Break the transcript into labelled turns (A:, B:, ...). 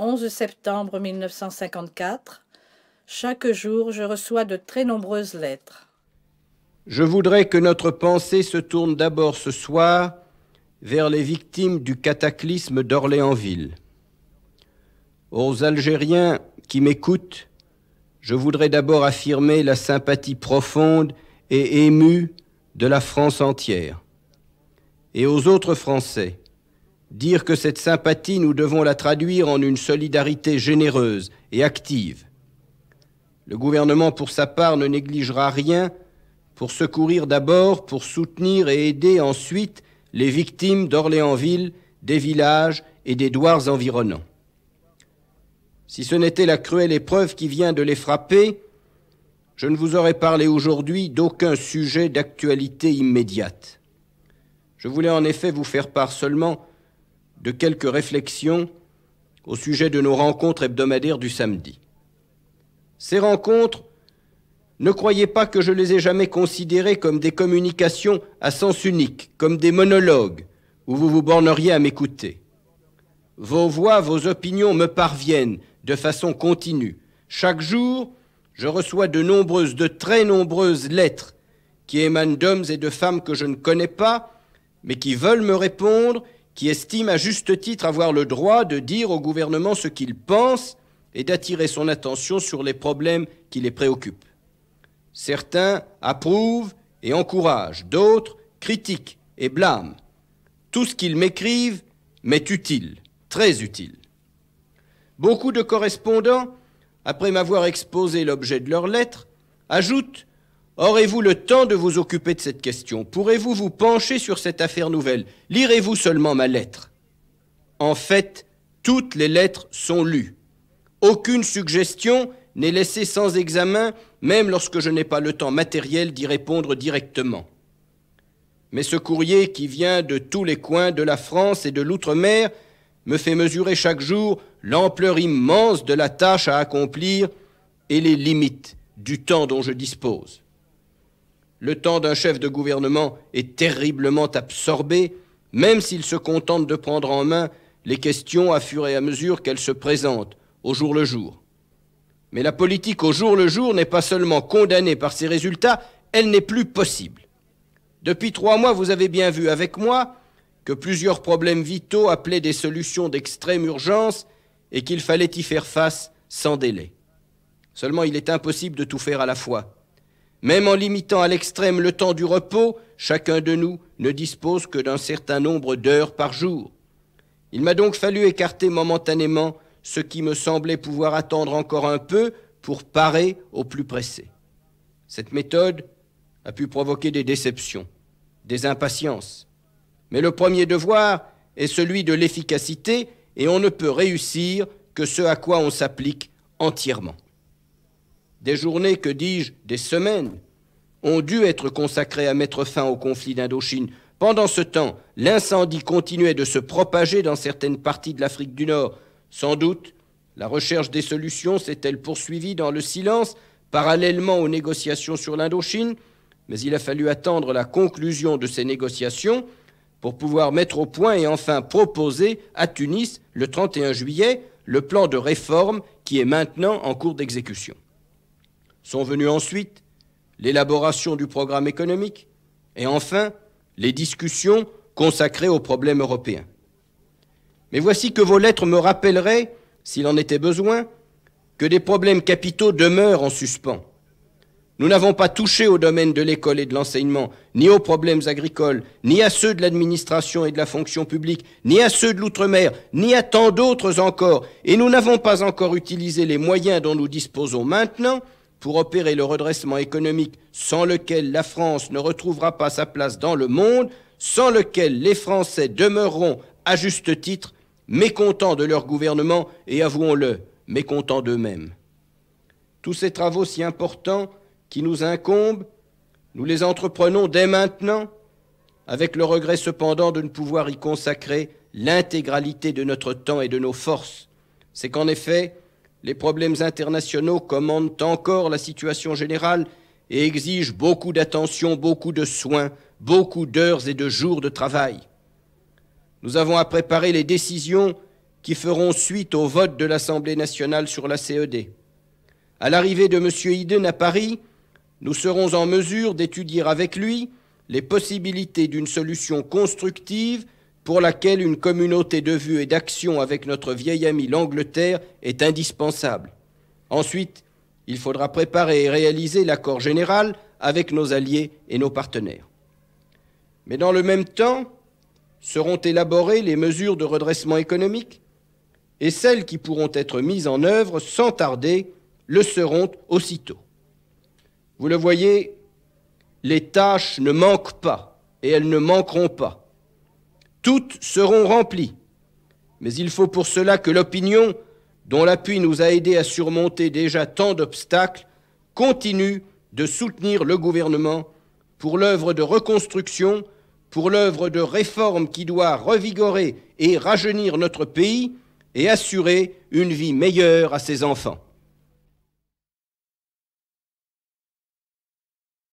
A: 11 septembre 1954, chaque jour je reçois de très nombreuses lettres. Je voudrais que notre pensée se tourne d'abord ce soir vers les victimes du cataclysme d'Orléansville. Aux Algériens qui m'écoutent, je voudrais d'abord affirmer la sympathie profonde et émue de la France entière. Et aux autres Français, Dire que cette sympathie, nous devons la traduire en une solidarité généreuse et active. Le gouvernement, pour sa part, ne négligera rien pour secourir d'abord, pour soutenir et aider ensuite les victimes d'Orléansville, des villages et des douars environnants. Si ce n'était la cruelle épreuve qui vient de les frapper, je ne vous aurais parlé aujourd'hui d'aucun sujet d'actualité immédiate. Je voulais en effet vous faire part seulement de quelques réflexions au sujet de nos rencontres hebdomadaires du samedi. Ces rencontres, ne croyez pas que je les ai jamais considérées comme des communications à sens unique, comme des monologues, où vous vous borneriez à m'écouter. Vos voix, vos opinions me parviennent de façon continue. Chaque jour, je reçois de nombreuses, de très nombreuses lettres qui émanent d'hommes et de femmes que je ne connais pas, mais qui veulent me répondre qui estime à juste titre avoir le droit de dire au gouvernement ce qu'il pense et d'attirer son attention sur les problèmes qui les préoccupent. Certains approuvent et encouragent, d'autres critiquent et blâment. Tout ce qu'ils m'écrivent m'est utile, très utile. Beaucoup de correspondants, après m'avoir exposé l'objet de leurs lettres, ajoutent Aurez-vous le temps de vous occuper de cette question Pourrez-vous vous pencher sur cette affaire nouvelle Lirez-vous seulement ma lettre En fait, toutes les lettres sont lues. Aucune suggestion n'est laissée sans examen, même lorsque je n'ai pas le temps matériel d'y répondre directement. Mais ce courrier qui vient de tous les coins de la France et de l'outre-mer me fait mesurer chaque jour l'ampleur immense de la tâche à accomplir et les limites du temps dont je dispose le temps d'un chef de gouvernement est terriblement absorbé, même s'il se contente de prendre en main les questions à fur et à mesure qu'elles se présentent, au jour le jour. Mais la politique au jour le jour n'est pas seulement condamnée par ses résultats, elle n'est plus possible. Depuis trois mois, vous avez bien vu avec moi que plusieurs problèmes vitaux appelaient des solutions d'extrême urgence et qu'il fallait y faire face sans délai. Seulement, il est impossible de tout faire à la fois. Même en limitant à l'extrême le temps du repos, chacun de nous ne dispose que d'un certain nombre d'heures par jour. Il m'a donc fallu écarter momentanément ce qui me semblait pouvoir attendre encore un peu pour parer au plus pressé. Cette méthode a pu provoquer des déceptions, des impatiences. Mais le premier devoir est celui de l'efficacité et on ne peut réussir que ce à quoi on s'applique entièrement des journées, que dis-je, des semaines, ont dû être consacrées à mettre fin au conflit d'Indochine. Pendant ce temps, l'incendie continuait de se propager dans certaines parties de l'Afrique du Nord. Sans doute, la recherche des solutions s'est-elle poursuivie dans le silence, parallèlement aux négociations sur l'Indochine, mais il a fallu attendre la conclusion de ces négociations pour pouvoir mettre au point et enfin proposer à Tunis, le 31 juillet, le plan de réforme qui est maintenant en cours d'exécution. Sont venues ensuite l'élaboration du programme économique et enfin les discussions consacrées aux problèmes européens. Mais voici que vos lettres me rappelleraient, s'il en était besoin, que des problèmes capitaux demeurent en suspens. Nous n'avons pas touché au domaine de l'école et de l'enseignement, ni aux problèmes agricoles, ni à ceux de l'administration et de la fonction publique, ni à ceux de l'outre-mer, ni à tant d'autres encore, et nous n'avons pas encore utilisé les moyens dont nous disposons maintenant pour opérer le redressement économique sans lequel la France ne retrouvera pas sa place dans le monde, sans lequel les Français demeureront, à juste titre, mécontents de leur gouvernement et, avouons-le, mécontents d'eux-mêmes. Tous ces travaux si importants qui nous incombent, nous les entreprenons dès maintenant, avec le regret cependant de ne pouvoir y consacrer l'intégralité de notre temps et de nos forces. C'est qu'en effet, les problèmes internationaux commandent encore la situation générale et exigent beaucoup d'attention, beaucoup de soins, beaucoup d'heures et de jours de travail. Nous avons à préparer les décisions qui feront suite au vote de l'Assemblée nationale sur la CED. À l'arrivée de M. Iden à Paris, nous serons en mesure d'étudier avec lui les possibilités d'une solution constructive pour laquelle une communauté de vues et d'action avec notre vieille amie l'Angleterre est indispensable. Ensuite, il faudra préparer et réaliser l'accord général avec nos alliés et nos partenaires. Mais dans le même temps, seront élaborées les mesures de redressement économique et celles qui pourront être mises en œuvre sans tarder le seront aussitôt. Vous le voyez, les tâches ne manquent pas et elles ne manqueront pas toutes seront remplies. Mais il faut pour cela que l'opinion, dont l'appui nous a aidés à surmonter déjà tant d'obstacles, continue de soutenir le gouvernement pour l'œuvre de reconstruction, pour l'œuvre de réforme qui doit revigorer et rajeunir notre pays et assurer une vie meilleure à ses enfants.